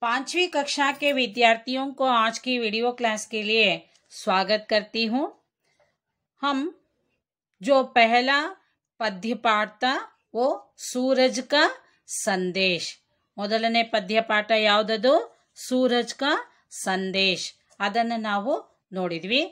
पांचवी कक्षा के विद्यार्थियों को आज की वीडियो क्लास के लिए स्वागत करती हूं हम जो पहला पद्य पाठ था वो सूरज का संदेश मोदलने पद्य पाठ यू सूरज का संदेश अदन ना नोड़ी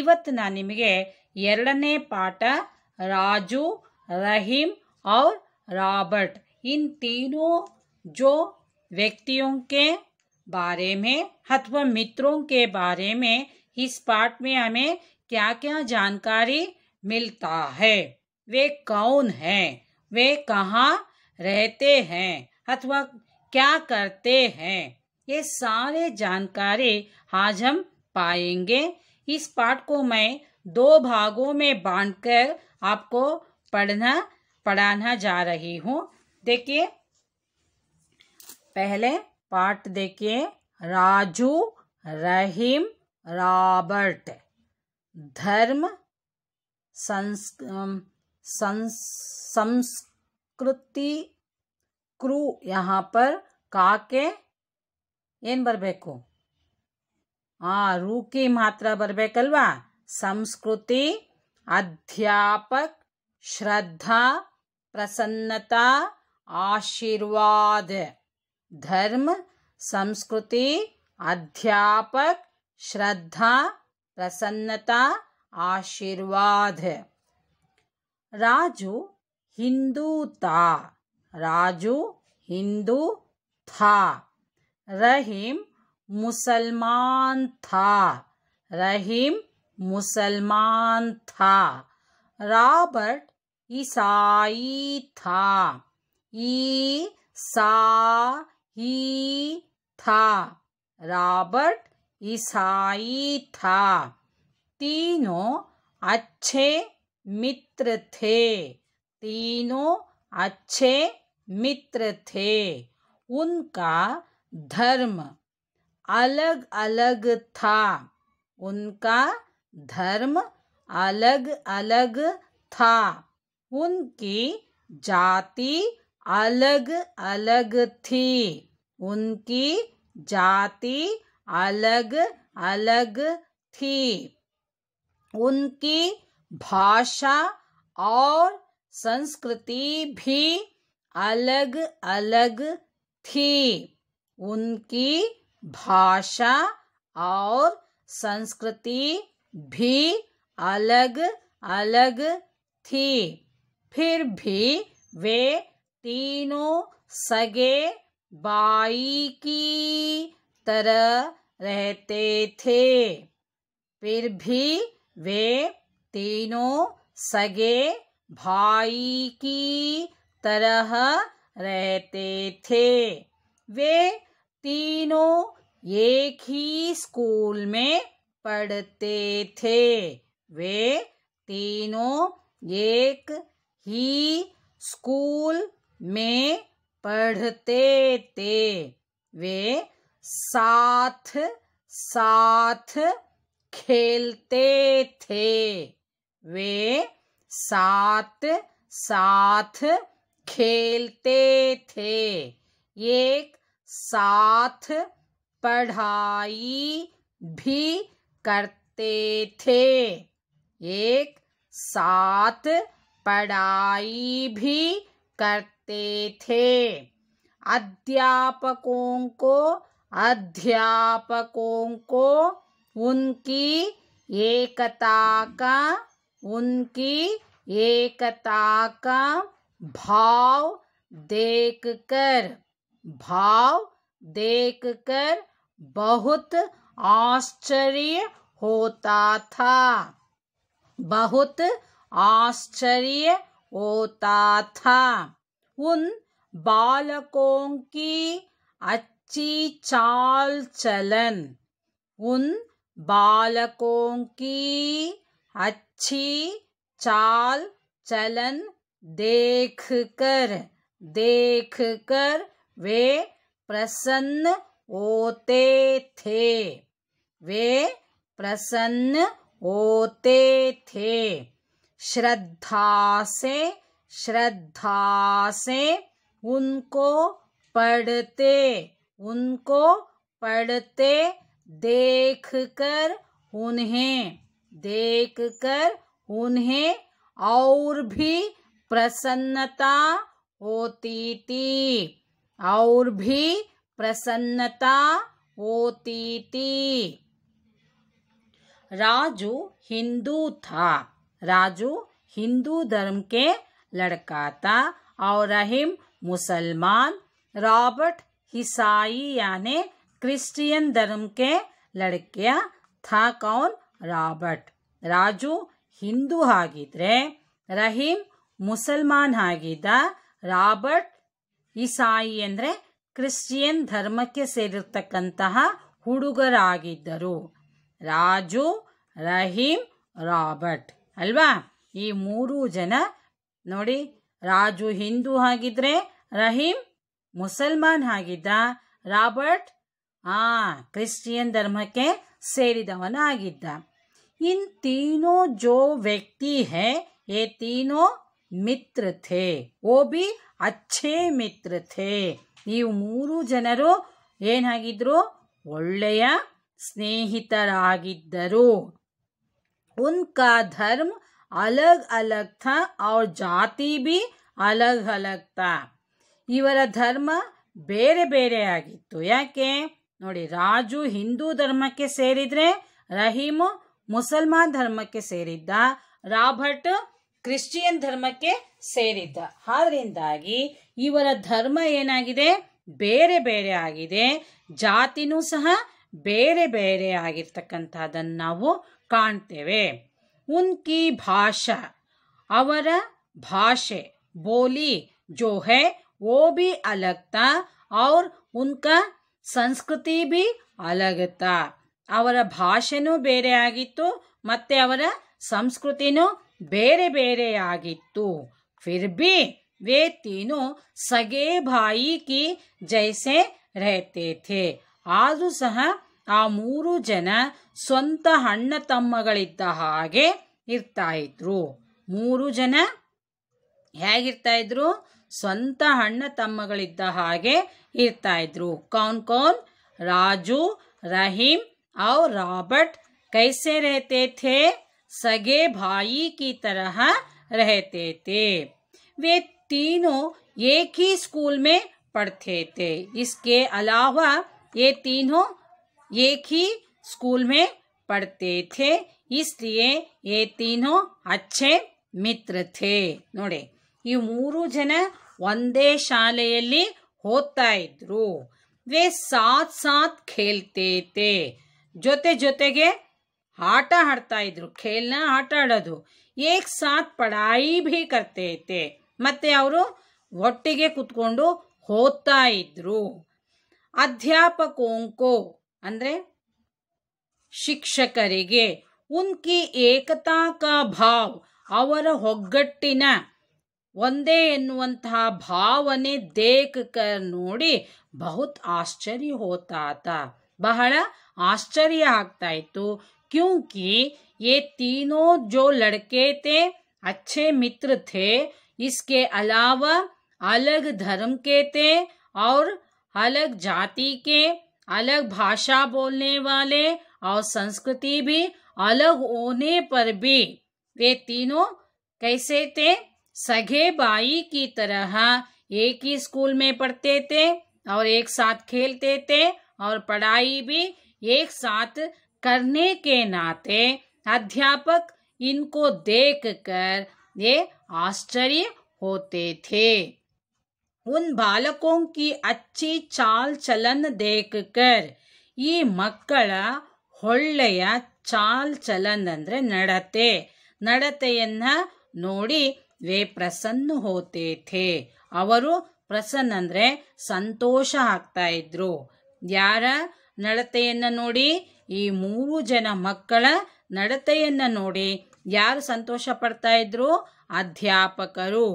इवत ना निम्हे एरने पाठ राजू रहीम और राबर्ट इन तीनों जो व्यक्तियों के बारे में अथवा मित्रों के बारे में इस पाठ में हमें क्या क्या जानकारी मिलता है वे कौन हैं वे कहाँ रहते हैं अथवा क्या करते हैं ये सारे जानकारी आज हम पाएंगे इस पाठ को मैं दो भागों में बांटकर आपको पढ़ना पढ़ाना जा रही हूँ देखिए पहले पार्ट देखिए राजू रहीम रॉबर्ट धर्म संस्कृति क्रू यहाँ पर काके ऐन बरबेको हाँ रूकी मात्रा बरबेकलवा संस्कृति अध्यापक श्रद्धा प्रसन्नता आशीर्वाद धर्म संस्कृति अध्यापक श्रद्धा प्रसन्नता आशीर्वाद राजू हिंदू था राजू हिंदू था रहीम मुसलमान था रहीम मुसलमान था रॉबर्ट ईसाई था ई सा ही था रॉबर्ट ईसाई था तीनों अच्छे मित्र थे तीनों अच्छे मित्र थे उनका धर्म अलग अलग था उनका धर्म अलग अलग था उनकी जाति अलग अलग थी उनकी जाति अलग अलग थी उनकी भाषा और संस्कृति भी अलग अलग थी उनकी भाषा और संस्कृति भी अलग अलग थी फिर भी वे तीनों सगे बाई की तरह रहते थे फिर भी वे तीनों सगे भाई की तरह रहते थे वे तीनों एक ही स्कूल में पढ़ते थे वे तीनों एक ही स्कूल में पढ़ते ते वे साथ साथ खेलते थे वे साथ साथ खेलते थे एक साथ पढ़ाई भी करते थे एक साथ पढ़ाई भी करते करते थे अध्यापकों को अध्यापकों को उनकी एकता का उनकी एकता का भाव देखकर भाव देखकर बहुत आश्चर्य होता था बहुत आश्चर्य होता था उन बालकों की अच्छी चाल चलन उन बालकों की अच्छी चाल चलन देख कर देख कर वे प्रसन्न होते थे वे प्रसन्न होते थे श्रद्धा से श्रद्धा से उनको पढ़ते उनको पढ़ते देखकर उन्हें देखकर उन्हें और भी प्रसन्नता होती थी और भी प्रसन्नता होती थी राजू हिंदू था राजू हिंदू धर्म के लड़का था और रहीम मुसलमान रॉबर्ट ಕ್ರಿಶ್ಚಿಯನ್ यानी क्रिश्चियन धर्म के ರಾಬರ್ಟ್ ರಾಜು ಹಿಂದೂ ಆಗಿದ್ರೆ ರಹೀಂ ಮುಸಲ್ಮಾನ್ ಆಗಿದ್ದ ರಾಬರ್ಟ್ ಇಸಾಯಿ ಅಂದರೆ ಕ್ರಿಶ್ಚಿಯನ್ ಧರ್ಮಕ್ಕೆ ಸೇರಿರ್ತಕ್ಕಂತಹ ಹುಡುಗರಾಗಿದ್ದರು ರಾಜು ರಹೀಮ್ ರಾಬರ್ಟ್ ಅಲ್ವಾ ಈ ಮೂರು ಜನ ನೋಡಿ ರಾಜು ಹಿಂದೂ ಆಗಿದ್ರೆ ರಹೀಂ ಮುಸಲ್ಮಾನ್ ಆಗಿದ್ದ ರಾಬರ್ಟ್ ಆ ಕ್ರಿಶ್ಚಿಯನ್ ಧರ್ಮಕ್ಕೆ ಸೇರಿದವನಾಗಿದ್ದ इन तीनों जो व्यक्ति है ये तीनों मित्र थे वो भी अच्छे ಮಿತ್ರ ಥೇ ಈ ಮೂರು ಜನರು ಏನಾಗಿದ್ರು ಒಳ್ಳೆಯ ಸ್ನೇಹಿತರಾಗಿದ್ದರು ಉನ್ಕಾ ಧರ್ಮ ಅಲಗ್ अलग था और ಜಾತಿ ಬಿ ಅಲಗ್ अलग था ಇವರ ಧರ್ಮ ಬೇರೆ ಬೇರೆ ಆಗಿತ್ತು ಯಾಕೆ ನೋಡಿ ರಾಜು ಹಿಂದೂ ಧರ್ಮಕ್ಕೆ ಸೇರಿದ್ರೆ ರಹೀಮ್ ಮುಸಲ್ಮಾನ್ ಧರ್ಮಕ್ಕೆ ಸೇರಿದ್ದ ರಾಬರ್ಟ್ ಕ್ರಿಶ್ಚಿಯನ್ ಧರ್ಮಕ್ಕೆ ಸೇರಿದ್ದ ಆದ್ರಿಂದಾಗಿ ಇವರ ಧರ್ಮ ಏನಾಗಿದೆ ಬೇರೆ ಬೇರೆ ಆಗಿದೆ ಜಾತಿನೂ ಸಹ ಬೇರೆ ಬೇರೆ ಆಗಿರ್ತಕ್ಕಂಥದ್ದನ್ನು ನಾವು ಕಾಣ್ತೇವೆ उनकी भाषा अवर भाषे बोली जो है वो भी अलग था और उनका संस्कृति भी अलग था अवर ಭಾಷೆನೂ ಬೇರೆ ಆಗಿತ್ತು ಮತ್ತೆ ಅವರ ಸಂಸ್ಕೃತಿನೂ बेरे ಬೇರೆ ಆಗಿತ್ತು फिर भी वे तीनों सगे भाई की जैसे रहते थे आज सह ಆ ಮೂರು ಜನ ಸ್ವಂತ ಅಣ್ಣ ತಮ್ಮಗಳಿದ್ದ ಹಾಗೆ ಇರ್ತಾ ಇದ್ರು ಮೂರು ಜನ ಹೇಗಿರ್ತಾ ಇದ್ರು ಸ್ವಂತ ಅಣ್ಣ ತಮ್ಮಗಳಿದ್ದ ಹಾಗೆ ಇರ್ತಾ ಇದ್ರು ಕೌನ್ ಕೌನ್ ರಾಜು ರಹೀಂ और रॉबर्ट कैसे रहते थे सगे भाई की तरह रहते थे वे तीनों एक ही स्कूल में पढ़ते थे इसके अलावा ये तीनों एक ही स्कूल में पढ़ते थे इसलिए ये तीनों अच्छे ನೋಡಿ ಈ ಮೂರು ಜನ ಒಂದೇ ಶಾಲೆಯಲ್ಲಿ ಹೋಗ್ತಾ ಇದ್ರು ವೇ ಸಾತ್ ಸಾಥ್ ಖೇಲ್ತೇತೆ ಜೊತೆ ಜೊತೆಗೆ ಆಟ ಆಡ್ತಾ ಇದ್ರು ಖೇಲ್ನ ಆಟ ಆಡೋದು ಏಕ್ ಸಾಥ್ ಪಡಾಯಿ ಭೀ ಕರ್ತೇತೆ ಮತ್ತೆ ಅವರು ಒಟ್ಟಿಗೆ ಕುತ್ಕೊಂಡು ಓದ್ತಾ ಇದ್ರು ಅಧ್ಯಾಪಕೋಂಕೋ ಅಂದ್ರೆ ಶಿಕ್ಷಕರಿಗೆ ಉನ್ಕಿ ಏಕತಾ ಕಾ ಭಾವ್ ಅವರ ಒಗ್ಗಟ್ಟಿನ ಒಂದೇ ಎನ್ನುವಂತಹ ಭಾವನೆ ದೇಖಕ ನೋಡಿ ಬಹುತ್ ಆಶ್ಚರ್ಯ ಹೋತಾತ ಬಹಳ ಆಶ್ಚರ್ಯ ಆಗ್ತಾ ಇತ್ತು क्योंकि ये तीनों जो लड़के थे अच्छे मित्र थे इसके अलावा अलग धर्म के थे और अलग जाति के अलग भाषा बोलने वाले और संस्कृति भी अलग होने पर भी वे तीनों कैसे थे सगे भाई की तरह एक ही स्कूल में पढ़ते थे और एक साथ खेलते थे और पढ़ाई भी एक साथ करने के नाते अध्यापक इनको देखकर ये आश्चर्य होते थे उन बालकों ಅಚ್ಚಿ ಚಾಲ್ ಚಲನ್ चलन देखकर ಈ ಮಕ್ಕಳ ಒಳ್ಳೆಯ ಚಾಲ್ ಚಲನ್ ಅಂದರೆ ನಡತೆ ನಡತೆಯನ್ನ ನೋಡಿ ವೇ ಪ್ರಸನ್ನ ಹೋತೇಥೆ ಅವರು ಪ್ರಸನ್ನ ಅಂದರೆ ಸಂತೋಷ ಆಗ್ತಾ ಇದ್ರು ಯಾರ ನಡತೆಯನ್ನು ನೋಡಿ ಈ ಮೂರು ಜನ ಮಕ್ಕಳ ನಡತೆಯನ್ನು ನೋಡಿ ಯಾರು ಸಂತೋಷ ಪಡ್ತಾ ಇದ್ರು ಅಧ್ಯಾಪಕರು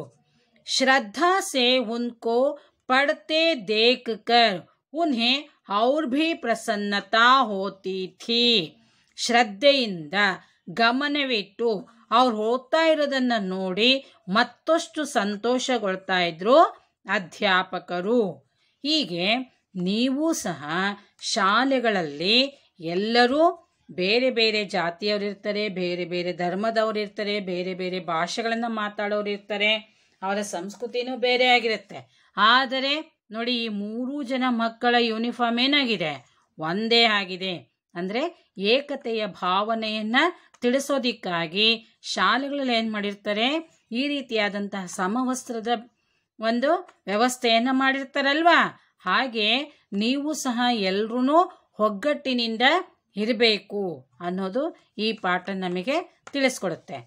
श्रद्धा से उनको पढ़ते देखकर उन्हें और भी ಪ್ರಸನ್ನತಾ ಹೋತೀತಿ ಶ್ರದ್ಧೆಯಿಂದ ಗಮನವಿಟ್ಟು ಅವ್ರು ಓದ್ತಾ ಇರೋದನ್ನ ನೋಡಿ ಮತ್ತಷ್ಟು ಸಂತೋಷಗೊಳ್ತಾ ಇದ್ರು ಅಧ್ಯಾಪಕರು ಹೀಗೆ ನೀವು ಸಹ ಶಾಲೆಗಳಲ್ಲಿ ಎಲ್ಲರೂ ಬೇರೆ ಬೇರೆ ಜಾತಿಯವರಿರ್ತಾರೆ ಬೇರೆ ಬೇರೆ ಧರ್ಮದವರಿರ್ತಾರೆ ಬೇರೆ ಬೇರೆ ಭಾಷೆಗಳನ್ನು ಮಾತಾಡೋರಿರ್ತಾರೆ ಅವರ ಸಂಸ್ಕೃತಿನೂ ಬೇರೆ ಆಗಿರುತ್ತೆ ಆದರೆ ನೋಡಿ ಈ ಮೂರು ಜನ ಮಕ್ಕಳ ಯೂನಿಫಾರ್ಮ್ ಏನಾಗಿದೆ ಒಂದೇ ಆಗಿದೆ ಅಂದರೆ ಏಕತೆಯ ಭಾವನೆಯನ್ನು ತಿಳಿಸೋದಿಕ್ಕಾಗಿ ಶಾಲೆಗಳಲ್ಲಿ ಏನು ಮಾಡಿರ್ತಾರೆ ಈ ರೀತಿಯಾದಂತಹ ಸಮವಸ್ತ್ರದ ಒಂದು ವ್ಯವಸ್ಥೆಯನ್ನು ಮಾಡಿರ್ತಾರಲ್ವಾ ಹಾಗೆ ನೀವು ಸಹ ಎಲ್ಲರೂ ಒಗ್ಗಟ್ಟಿನಿಂದ ಇರಬೇಕು ಅನ್ನೋದು ಈ ಪಾಠ ನಮಗೆ ತಿಳಿಸ್ಕೊಡುತ್ತೆ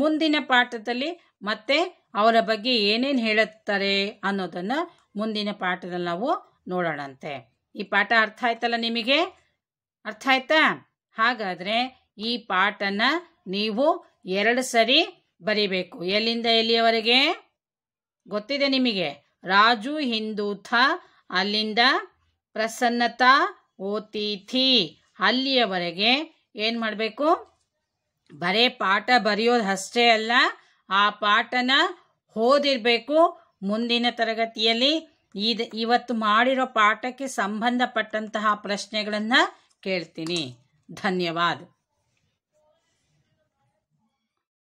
ಮುಂದಿನ ಪಾಠದಲ್ಲಿ ಮತ್ತೆ ಅವರ ಬಗ್ಗೆ ಏನೇನು ಹೇಳುತ್ತಾರೆ ಅನ್ನೋದನ್ನು ಮುಂದಿನ ಪಾಠದಲ್ಲಿ ನಾವು ನೋಡೋಣಂತೆ ಈ ಪಾಠ ಅರ್ಥ ಆಯ್ತಲ್ಲ ನಿಮಗೆ ಅರ್ಥ ಆಯ್ತಾ ಹಾಗಾದರೆ ಈ ಪಾಠನ ನೀವು ಎರಡು ಸರಿ ಬರಿಬೇಕು ಎಲ್ಲಿಂದ ಎಲ್ಲಿಯವರೆಗೆ ಗೊತ್ತಿದೆ ನಿಮಗೆ ರಾಜು ಹಿಂದೂಥ ಅಲ್ಲಿಂದ ಪ್ರಸನ್ನತಾ ಓತಿಥಿ ಅಲ್ಲಿಯವರೆಗೆ ಏನು ಮಾಡಬೇಕು ಬರೇ ಪಾಠ ಬರೆಯೋದು ಅಷ್ಟೇ ಅಲ್ಲ ಆ ಪಾಠನ ಓದಿರಬೇಕು ಮುಂದಿನ ತರಗತಿಯಲ್ಲಿ ಇದು ಇವತ್ತು ಮಾಡಿರೋ ಪಾಠಕ್ಕೆ ಸಂಬಂಧಪಟ್ಟಂತಹ ಪ್ರಶ್ನೆಗಳನ್ನು ಕೇಳ್ತೀನಿ ಧನ್ಯವಾದ